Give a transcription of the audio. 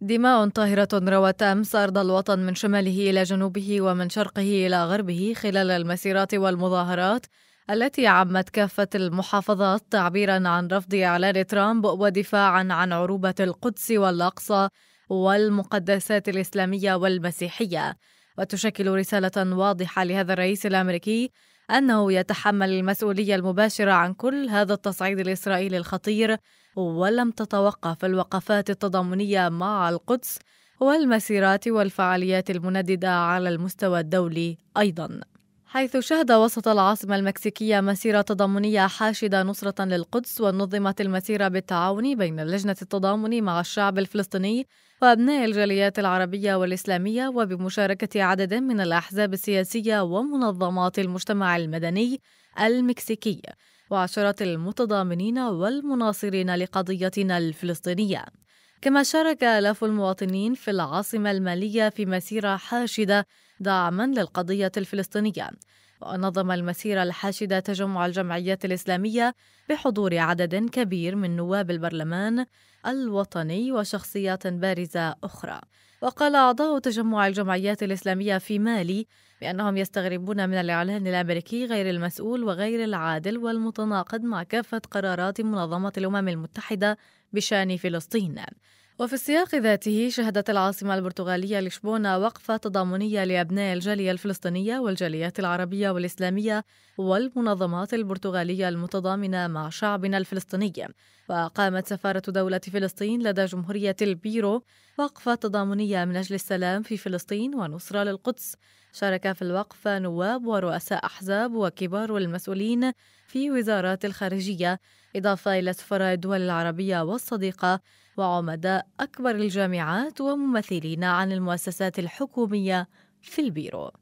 دماء طاهرة روت أمس أرض الوطن من شماله إلى جنوبه ومن شرقه إلى غربه خلال المسيرات والمظاهرات التي عمت كافة المحافظات تعبيرا عن رفض إعلان ترامب ودفاعا عن عروبة القدس والأقصى والمقدسات الإسلامية والمسيحية وتشكل رسالة واضحة لهذا الرئيس الأمريكي أنه يتحمل المسؤولية المباشرة عن كل هذا التصعيد الإسرائيلي الخطير ولم تتوقف الوقفات التضامنية مع القدس والمسيرات والفعاليات المنددة على المستوى الدولي أيضاً حيث شهد وسط العاصمة المكسيكية مسيرة تضامنية حاشدة نصرة للقدس ونظمت المسيرة بالتعاون بين اللجنة التضامن مع الشعب الفلسطيني وأبناء الجاليات العربية والإسلامية وبمشاركة عدد من الأحزاب السياسية ومنظمات المجتمع المدني المكسيكي وعشرات المتضامنين والمناصرين لقضيتنا الفلسطينية كما شارك آلاف المواطنين في العاصمة المالية في مسيرة حاشدة دعما للقضية الفلسطينية ونظم المسيرة الحاشدة تجمع الجمعيات الإسلامية بحضور عدد كبير من نواب البرلمان الوطني وشخصيات بارزة أخرى وقال أعضاء تجمع الجمعيات الإسلامية في مالي بأنهم يستغربون من الإعلان الأمريكي غير المسؤول وغير العادل والمتناقض مع كافة قرارات منظمة الأمم المتحدة بشأن فلسطين وفي السياق ذاته شهدت العاصمة البرتغالية لشبونة وقفة تضامنية لأبناء الجالية الفلسطينية والجاليات العربية والإسلامية والمنظمات البرتغالية المتضامنة مع شعبنا الفلسطيني وقامت سفارة دولة فلسطين لدى جمهورية البيرو وقفة تضامنية من أجل السلام في فلسطين ونصرة للقدس شارك في الوقفة نواب ورؤساء أحزاب وكبار المسؤولين في وزارات الخارجية إضافة إلى سفراء الدول العربية والصديقة وعمداء أكبر الجامعات وممثلين عن المؤسسات الحكومية في البيرو